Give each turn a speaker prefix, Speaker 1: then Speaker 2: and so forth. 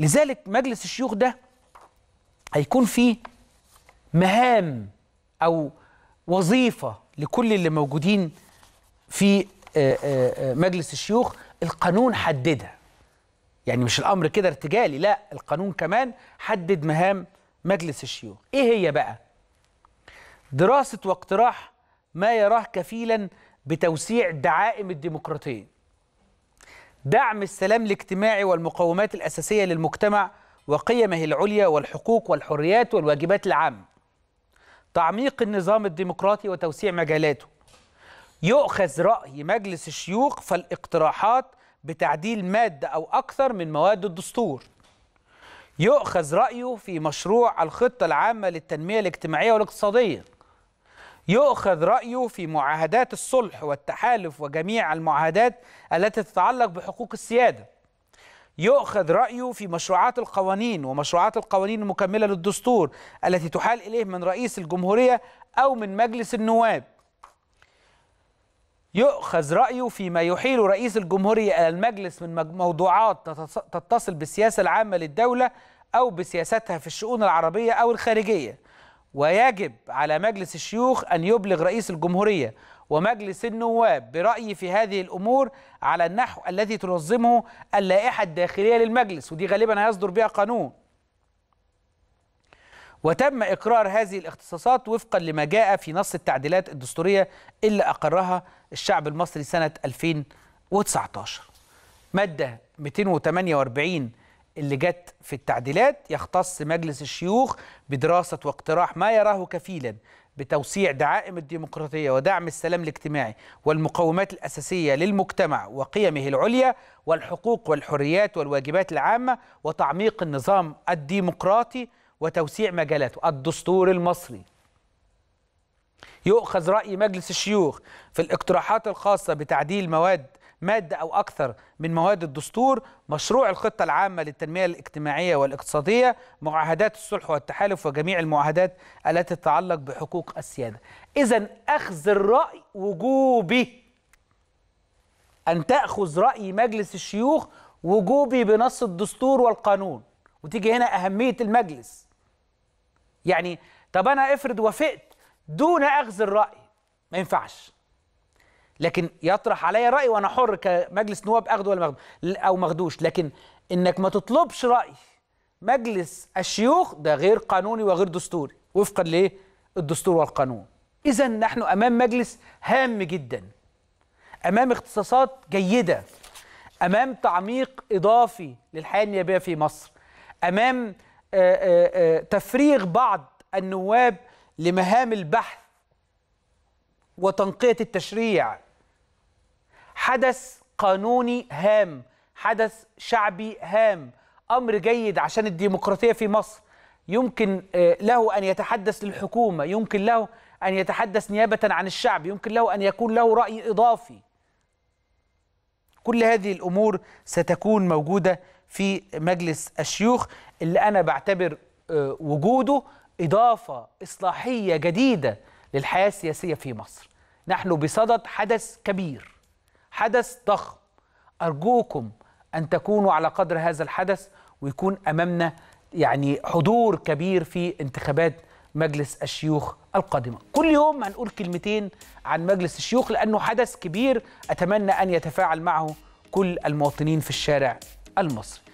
Speaker 1: لذلك مجلس الشيوخ ده هيكون فيه مهام أو وظيفة لكل اللي موجودين في آه، آه، آه، مجلس الشيوخ القانون حددها يعني مش الأمر كده ارتجالي لا القانون كمان حدد مهام مجلس الشيوخ إيه هي بقى؟ دراسة واقتراح ما يراه كفيلا بتوسيع دعائم الديمقراطية دعم السلام الاجتماعي والمقومات الأساسية للمجتمع وقيمه العليا والحقوق والحريات والواجبات العامة تعميق النظام الديمقراطي وتوسيع مجالاته يؤخذ رأي مجلس الشيوخ فالاقتراحات بتعديل مادة أو أكثر من مواد الدستور يؤخذ رأيه في مشروع الخطة العامة للتنمية الاجتماعية والاقتصادية يؤخذ رأيه في معاهدات الصلح والتحالف وجميع المعاهدات التي تتعلق بحقوق السيادة يؤخذ رأيه في مشروعات القوانين ومشروعات القوانين المكملة للدستور التي تحال إليه من رئيس الجمهورية أو من مجلس النواب يؤخذ رأيه فيما يحيل رئيس الجمهورية إلى المجلس من موضوعات تتصل بالسياسة العامة للدولة أو بسياستها في الشؤون العربية أو الخارجية ويجب على مجلس الشيوخ أن يبلغ رئيس الجمهورية ومجلس النواب برأيي في هذه الأمور على النحو الذي تنظمه اللائحة الداخلية للمجلس ودي غالبا هيصدر بها قانون وتم إقرار هذه الاختصاصات وفقا لما جاء في نص التعديلات الدستورية اللي أقرها الشعب المصري سنة 2019 مادة 248 اللي جت في التعديلات يختص مجلس الشيوخ بدراسة واقتراح ما يراه كفيلا بتوسيع دعائم الديمقراطية ودعم السلام الاجتماعي والمقومات الأساسية للمجتمع وقيمه العليا والحقوق والحريات والواجبات العامة وتعميق النظام الديمقراطي وتوسيع مجالاته الدستور المصري يؤخذ رأي مجلس الشيوخ في الاقتراحات الخاصة بتعديل مواد مادة أو أكثر من مواد الدستور مشروع الخطة العامة للتنمية الاجتماعية والاقتصادية معاهدات الصلح والتحالف وجميع المعاهدات التي تتعلق بحقوق السيادة إذا أخذ الرأي وجوبي أن تأخذ رأي مجلس الشيوخ وجوبي بنص الدستور والقانون وتيجي هنا أهمية المجلس يعني طب أنا افرض وافقت دون أخذ الرأي ما ينفعش لكن يطرح عليا راي وانا حر كمجلس نواب اخده ولا او ماخدوش لكن انك ما تطلبش راي مجلس الشيوخ ده غير قانوني وغير دستوري وفقا للدستور الدستور والقانون اذا نحن امام مجلس هام جدا امام اختصاصات جيده امام تعميق اضافي للحياه النيابيه في مصر امام آآ آه، آآ آه، آه، تفريغ بعض النواب لمهام البحث وتنقيه التشريع حدث قانوني هام حدث شعبي هام امر جيد عشان الديمقراطيه في مصر يمكن آه، له ان يتحدث للحكومه يمكن له ان يتحدث نيابه عن الشعب يمكن له ان يكون له راي اضافي كل هذه الامور ستكون موجوده في مجلس الشيوخ اللي انا بعتبر آه، وجوده اضافه اصلاحيه جديده للحياه السياسيه في مصر نحن بصدد حدث كبير حدث ضخم أرجوكم أن تكونوا على قدر هذا الحدث ويكون أمامنا يعني حضور كبير في انتخابات مجلس الشيوخ القادمة كل يوم هنقول كلمتين عن مجلس الشيوخ لأنه حدث كبير أتمنى أن يتفاعل معه كل المواطنين في الشارع المصري